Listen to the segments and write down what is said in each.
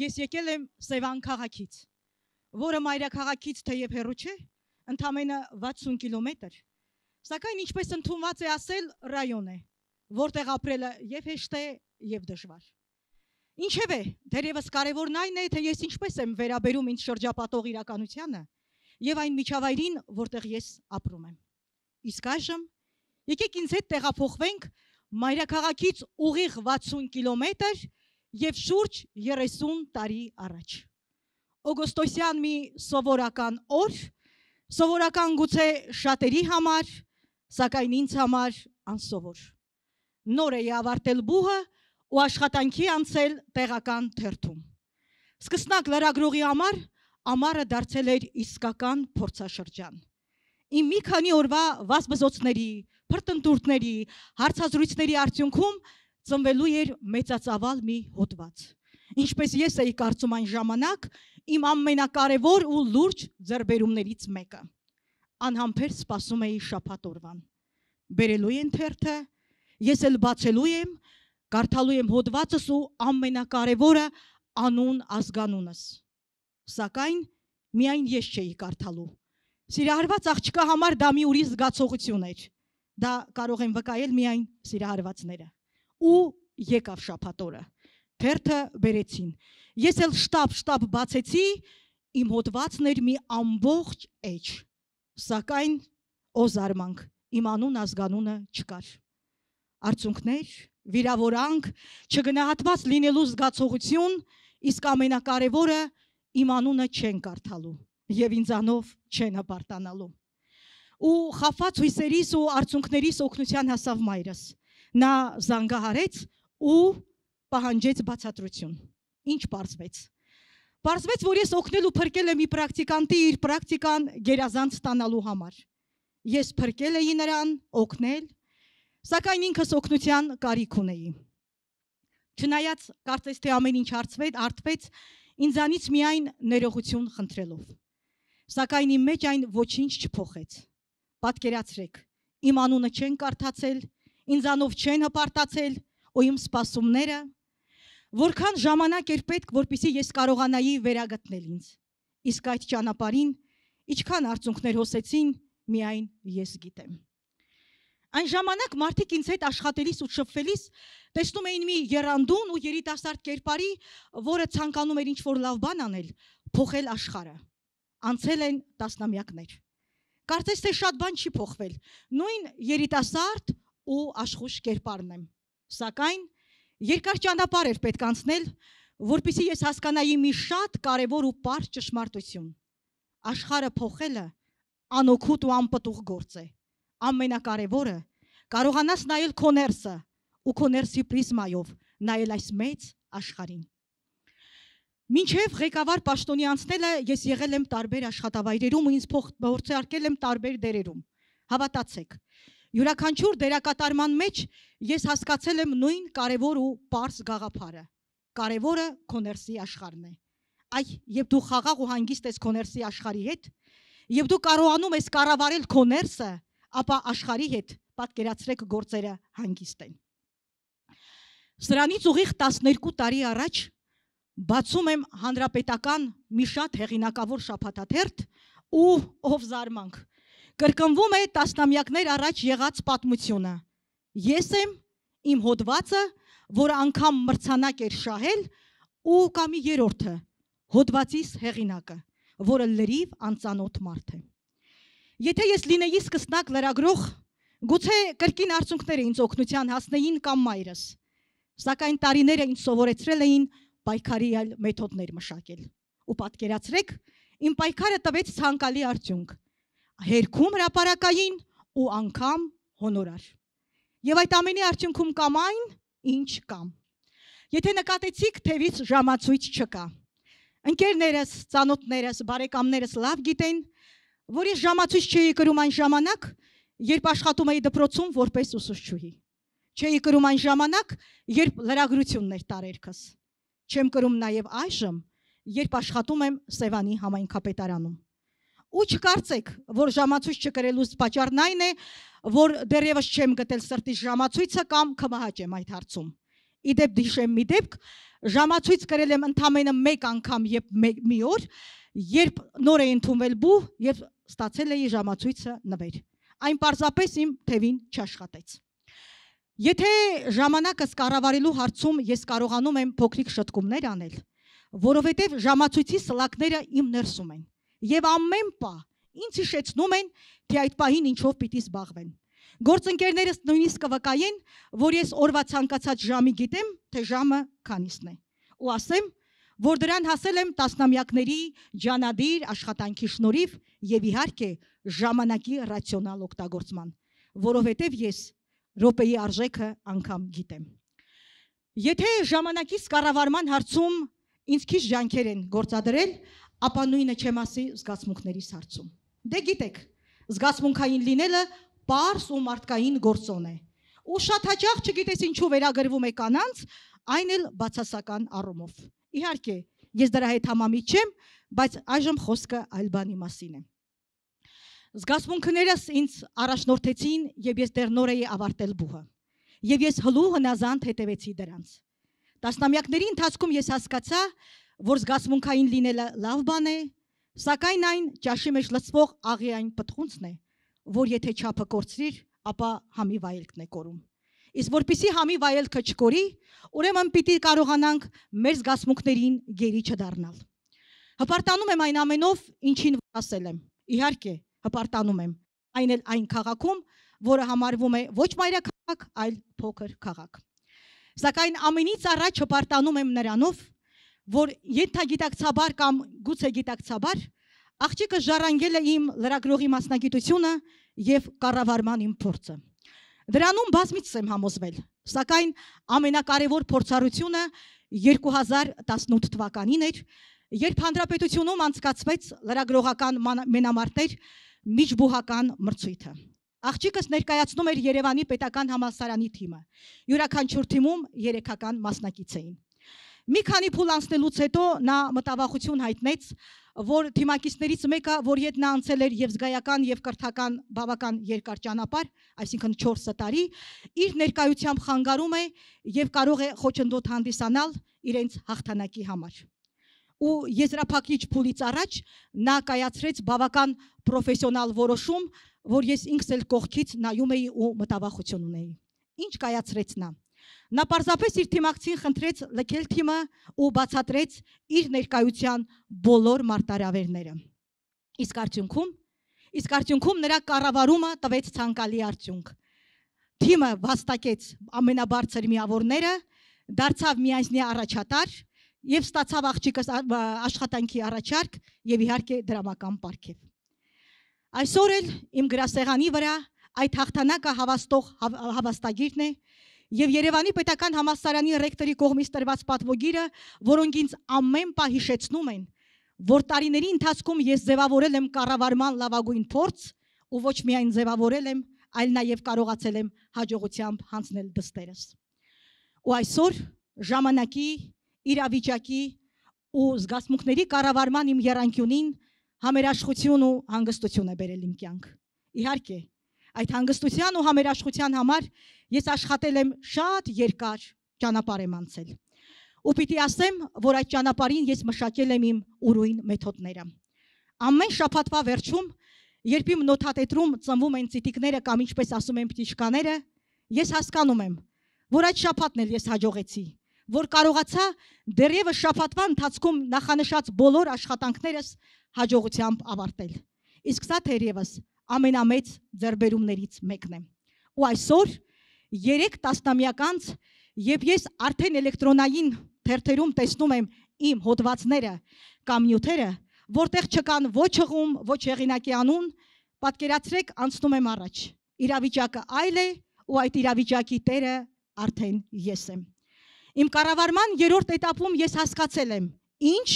ես եկել եմ Սևան քաղաքից, որը մայրաքաղաքից թեև հեռու չէ, ընդամենը 60 կիլոմետր, սակայն ինչպես ընդունված է ասել, ռայոն է, որտեղ ապրելը եւ հեշտ է, եւ դժվար։ Ինչևէ, դերևս կարևորն այն է, թե ես ինչպես եմ վերաբերում ինձ շրջապատող իրականությանը եւ այն միջավայրին, որտեղ ես ապրում եմ։ Իսկ այժմ եկեք ինձ հետ տեղափոխվենք մայրաքաղաքից ուղիղ 60 կիլոմետր եւ շուրջ 30 տարի առաջ։ Օգոստոսյան մի սովորական օր, սովորական գուցե շատերի համար, սակայն ինձ համար անսովոր։ Նոր էի ավարտել բուհը ու աշխատանքի անցել տեղական թերթում։ Սկսնակ լրագրողի համար ամառը դարձել էր իսկական փորձաշրջան։ Իմ մի քանի օրվա վազբզոցների, փրտնտուրտների, հարցազրույցների արդյունքում ծնվելու էր մեծածավալ մի հոդված։ Ինչպես ես էի կարծում այն ժամանակ, իմ ամենակարևոր ու լուրջ ձեռբերումներից մեկը։ Անհամբեր սպասում էի շաբաթօրվան։ Բերելու են թերթը, ես էլ բացելու եմ, կարդալու եմ հոդվածս ու ամենակարևորը անուն ազգանունս։ Սակայն միայն ես չէի կարդալու։ Սիրահարված աղջկա համար դա մի ուրիշ զգացողություն էր։ Դա կարող են վկայել միայն սիրահարվածները ու եկավ շաբաթ օրը։ Թերթը բերեցին։ Ես էլ շտապ-շտապ բացեցի, իմ հոտվածն էր մի ամբողջ էջ։ Սակայն օ զարմանք, իմ անուն ազգանունը չկար։ Արցունքներ, վիրավորանք, չգնահատված լինելու զգացողություն, իսկ ամենակարևորը իմ անունը չեն կարդալու եւ ինձանով չեն հպարտանալու։ Ու խաֆած հույսերիս ու արցունքներիս օգնության հասավ մայրս։ Նա զանգահարեց ու պահանջեց բացատրություն։ Ինչ բարձվեց։ Բարձվեց, որ ես օգնել ու փրկել եմ մի պրակտիկանտի իր պրակտիկան գերազանց ստանալու համար։ Ես փրկել էի նրան, օգնել, սակայն ինքս օգնության կարիք ունեի։ Չնայած կարծես թե ամեն ինչ արծվեց, արտվեց ինձանից միայն ներողություն խնդրելով։ Սակայն իմ մեջ այն ոչինչ չփոխեց։ Պատկերացրեք, իմ անունը չեն կարդացել, ինձանով չեն հպարտացել ու իմ սպասումները, որքան ժամանակ էր պետք, որpիսի ես կարողանայի վերագտնել ինձ։ Իսկ այդ ճանապարհին ինչքան արցունքներ հոսեցին, միայն ես գիտեմ։ Այն ժամանակ մարդիկ ինձ հետ աշխատելիս ու շփվելիս տեսնում էին մի երանդուն ու երիտասարդ կերպարի, որը ցանկանում էր ինչ-որ լավ բան անել, փոխել աշխարհը։ Անցել են տասնամյակներ։ Կարծես թե շատ բան չի փոխվել։ Նույն երիտասարդ ու աշխուժ կերպարն եմ։ Սակայն երկար ճանապարհ էր պետք անցնել, որpիսի ես հասկանայի մի շատ կարևոր ու པարզ ճշմարտություն։ Աշխարը փոխելը անօգուտ ու անպտուղ գործ է։ Ամենակարևորը կարողանաս նայել քո ներսը ու քո ներսի պրիզմայով նայել այս մեծ աշխարհին։ Մինչև ղեկավար պաշտոնի անցնելը ես եղել եմ տարբեր աշխատավայրերում ու ինձ փորձարկել եմ տարբեր դերերում։ Հավատացեք, յուրաքանչյուր դերակատարման մեջ ես հասկացել եմ նույն կարևոր ու པարս գաղափարը։ Կարևորը կոներսի աշխարհն է։ Այ, երբ դու խաղաղ ու հանգիստ ես կոներսի աշխարհի հետ, երբ դու կարողանում ես կառավարել կոներսը, ապա աշխարհի հետ պատկերացրեք գործերը հանգիստ են։ Սրանից ուղիղ 12 տարի առաջ բացում եմ հանրապետական մի շատ հեղինակավոր շփաթաթերթ ու ով զարմանք կրկնվում է տասնամյակներ առաջ եղած պատմությունը։ Ես եմ իմ հոդվածը, որ անգամ մրցանակ էր շահել ու կամի երրորդը հոդվածիս հեղինակը, որը լրիվ անծանոթ մարդ է։ Եթե ես լինեի սկսնակ լրագրող, գուցե կրկին արդյունքները ինձ օգնության հասնեին կամ մայրս։ Սակայն տարիները ինձ սովորեցրել էին պայքարի այլ մեթոդներ մշակել։ Ու պատկերացրեք, իմ պայքարը տվեց ցանկալի արդյունք հերքում հրաապարակային ու անգամ հոնորար։ Եվ այդ ամենի արդյունքում կամ այն, ինչ կամ։ Եթե նկատեցիք, թևից ժամացույց չկա։ Ընկերներս, ծանոթներս, բարեկամներս լավ գիտեն, որ ես ժամացույց չէի գրում այն ժամանակ, երբ աշխատում էի դպրոցում որպես ուսուցչուհի։ Չէի գրում այն ժամանակ, երբ լրագրություններ տարերքս։ Չեմ գրում նաև այժմ, երբ աշխատում եմ Սևանի համայնքապետարանում ու չկարծեք, որ ժամացույց չկրելուց պատճառն այն է, որ դեռևս չեմ գտել սրտի ժամացույցը կամ կմահաճ եմ այդ հարցում։ Իդեպ դիշեմ մի դեպք ժամացույց կրել եմ ընդամենը մեկ անգամ եւ մի օր, երբ նոր էին ընդունվել բու, երբ ստացել էի ժամացույցը նվեր։ Այն պարզապես իմ թևին չաշխատեց։ Եթե ժամանակս կառավարելու հարցում ես կարողանում եմ փոքրիկ շտկումներ անել, որովհետև ժամացույցի սլակները իմ ներսում են եւ ամեն պահ ինձ հիշեցնում են, թե այդ պահին ինչով պիտի զբաղվեն։ Գործընկերներս նույնիսկ կվկայեն, որ ես օրվա ցանկացած ժամի գիտեմ, թե ժամը քանիսն է։ Ու ասեմ, որ դրան հասել եմ տասնամյակների ջանադիր աշխատանքի շնորհիվ եւ իհարկե ժամանակի ռացիոնալ օգտագործման, որովհետեւ ես րոպեի արժեքը անգամ գիտեմ։ Եթե ժամանակի կառավարման հարցում ինձ քիչ ջանքեր են գործադրել, ապա նույնը չեմ ասի զգացմունքների սարսում։ Դե գիտեք, զգացմունքային լինելը པարս ու մարդկային գործոն է։ Ու շատ հաճախ չգիտես ինչու վերագրվում է կանանց, այն էլ բացասական առումով։ Իհարկե, ես դրա հետ համամիտ չեմ, բայց այժմ խոսքը այլ բանի մասին է։ Զգացմունքներս ինձ առաջնորդեցին եւ ես դեռ նոր էի ավարտել բուհը։ Եվ ես հլու հնազանդ հետևեցի դրանց։ Տասնամյակների ընթացքում ես հասկացա, որ զգացմունքային լինելը լավ բան է, սակայն այն ճաշի մեջ լցվող աղիային պտղունցն է, որ եթե չափը կորցրիր, ապա համի վայելքն է կորում։ Իսկ որpիսի համի վայելքը չկորի, ուրեմն պիտի կարողանանք մեր զգացմունքներին գերի չդառնալ։ Հպարտանում եմ այն ամենով, ինչին ասել եմ։ Իհարկե, հպարտանում եմ։ Այն էլ այն քաղաքում, որը համարվում է ոչ մայրաքաղաք, այլ փոքր քաղաք։ Սակայն ամենից առաջ հպարտանում եմ նրանով, որ ենթագիտակցաբար կամ գուցե գիտակցաբար աղջիկը ժառանգել է իմ լրագրողի մասնագիտությունը եւ կառավարման իմ փորձը։ Դրանում բազմիցս եմ համոզվել, սակայն ամենակարևոր փորձառությունը 2018 թվականին էր, երբ հանրապետությունում անցկացվեց լրագրողական մենամարտեր միջբուհական մրցույթը։ Աղջիկս ներկայացնում էր Երևանի պետական համալսարանի թիմը։ Յուրաքանչյուր թիմում երեքական մասնակից էին։ Մի քանի փուլ անցնելուց հետո նա մտավախություն հայտնեց, որ թիմակիցներից մեկը, որ հետ նա անցել էր եւ զգայական եւ կրթական բավական երկար ճանապարհ, այսինքն 4 տարի, իր ներկայությամբ խանգարում է եւ կարող է խոչընդոտ հանդիսանալ իրենց հաղթանակի համար ու եզրափակիչ փուլից առաջ նա կայացրեց բավական պրոֆեսիոնալ որոշում, որ ես ինքս էլ կողքից նայում էի ու մտավախություն ունեի։ Ինչ կայացրեց նա։ Նա պարզապես իր թիմակցին խնդրեց լքել թիմը ու բացատրեց իր ներկայության բոլոր մարտարավերները։ Իսկ արդյունքում, իսկ արդյունքում նրա կառավարումը տվեց ցանկալի արդյունք։ Թիմը վաստակեց ամենաբարձր միավորները, դարձավ միայնի առաջատար եւ ստացավ աղջիկս աշխատանքի առաջարկ եւ իհարկե դրամական պարգև։ Այսօր էլ իմ գրասեղանի վրա այդ հաղթանակը հավաստող հավ, հավաստագիրն է, Եվ Երևանի պետական համալսարանի ռեկտորի կողմից տրված պատվոգիրը, որոնք ինձ ամեն պահ հիշեցնում են, որ տարիների ընթացքում ես ձևավորել եմ կառավարման լավագույն փորձ ու ոչ միայն ձևավորել եմ, այլ նաև կարողացել եմ հաջողությամբ հանձնել դստերս։ Ու այսօր ժամանակի, իրավիճակի ու զգացմունքների կառավարման իմ երանգյունին համերաշխություն ու հանգստություն է բերել իմ կյանք։ Իհարկե, այդ հանգստության ու համերաշխության համար ես աշխատել եմ շատ երկար ճանապարհ եմ անցել։ Ու պիտի ասեմ, որ այդ ճանապարհին ես մշակել եմ իմ ուրույն մեթոդները։ Ամեն շաբաթվա վերջում, երբ իմ նոթատետրում ծնվում են ցիտիկները կամ ինչպես ասում են պտիշկաները, ես հասկանում եմ, որ այդ շաբաթն էլ ես հաջողեցի, որ կարողացա դեռևս շաբաթվա ընթացքում նախանշած բոլոր աշխատանքներս հաջողությամբ ավարտել։ Իսկ սա թերևս ամենամեծ ձերբերումներից մեկն է։ Ու այսօր 3 տասնամյականց, երբ ես արդեն էլեկտրոնային թերթերում տեսնում եմ իմ հոդվածները կամ նյութերը, որտեղ չկան ոչ ղում, ոչ հեղինակի անուն, պատկերացրեք, անցնում եմ առաջ։ Իրավիճակը այլ է, ու այդ իրավիճակի տերը արդեն ես եմ։ Իմ կառավարման երրորդ этаպում ես հասկացել եմ ինչ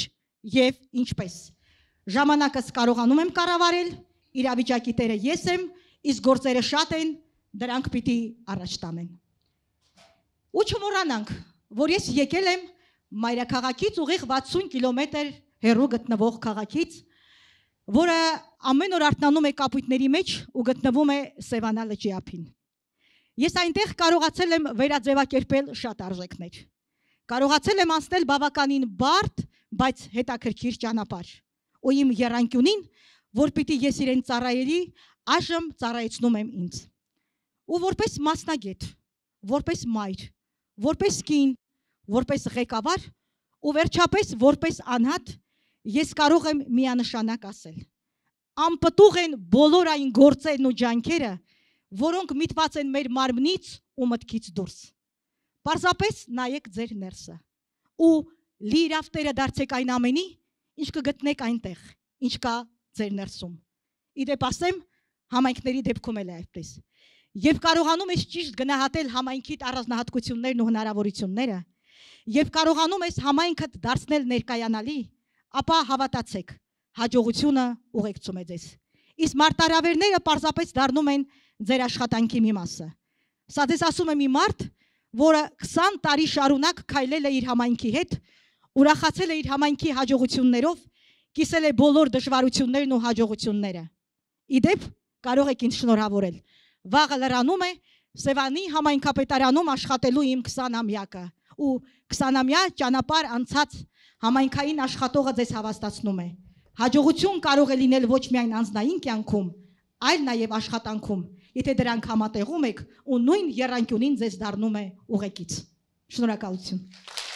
եւ ինչպես։ Ժամանակս կարողանում եմ կառավարել, իրավիճակի տերը ես եմ, իսկ գործերը շատ են, դրանք պիտի առաջ տանեն։ Ու չմոռանանք, որ ես եկել եմ մայրաքաղաքից ուղիղ 60 կիլոմետր հեռու գտնվող քաղաքից, որը ամեն օր արտանանում է կապույտների մեջ ու գտնվում է Սևանա լճի ափին։ Ես այնտեղ կարողացել եմ վերաձևակերպել շատ արժեքներ։ Կարողացել եմ անցնել բավականին բարդ, բայց հետաքրքիր ճանապարհ։ Ու իմ երանկյունին որ պիտի ես իրեն ծառայերի, այժմ ծառայեցնում եմ ինձ։ Ու որպես մասնագետ, որպես մայր, որպես կին, որպես ղեկավար ու վերջապես որպես անհատ ես կարող եմ միանշանակ ասել անպտուղ են բոլոր այն գործերն ու ջանքերը, որոնք միտված են մեր մարմնից ու մտքից դուրս։ Պարզապես նայեք ձեր ներսը ու լիրավ Տերը դարձեք այն ամենի, ինչ կգտնեք այնտեղ, ինչ կա ձեր ներսում։ Իդեպ ասեմ, համայնքների դեպքում էլ է այդպես։ Եվ կարողանում ես ճիշտ գնահատել համայնքի առանձնահատկություններն ու հնարավորությունները, եւ կարողանում ես համայնքդ դարձնել ներկայանալի, ապա հավատացեք, հաջողությունը ուղեկցում է ձեզ։ Իսկ մարտարավերները պարզապես դառնում են ձեր աշխատանքի մի մասը։ Սա դες ասում է մի մարդ, որը 20 տարի շարունակ քայլել է իր համայնքի հետ, ուրախացել է իր համայնքի հաջողություններով, կիսել է բոլոր դժվարություններն ու հաջողությունները։ Իդեպ կարող եք ինձ շնորհավորել։ Վաղը լրանում է Սևանի համայնքապետարանում աշխատելու իմ 20-ամյակը ու 20-ամյա ճանապարհ անցած համայնքային աշխատողը ձեզ հավաստացնում է։ Հաջողություն կարող է լինել ոչ միայն անձնային կյանքում, այլ նաև աշխատանքում, եթե դրանք համատեղում եք ու նույն երանգյունին ձեզ դառնում է ուղեկից։ Շնորհակալություն։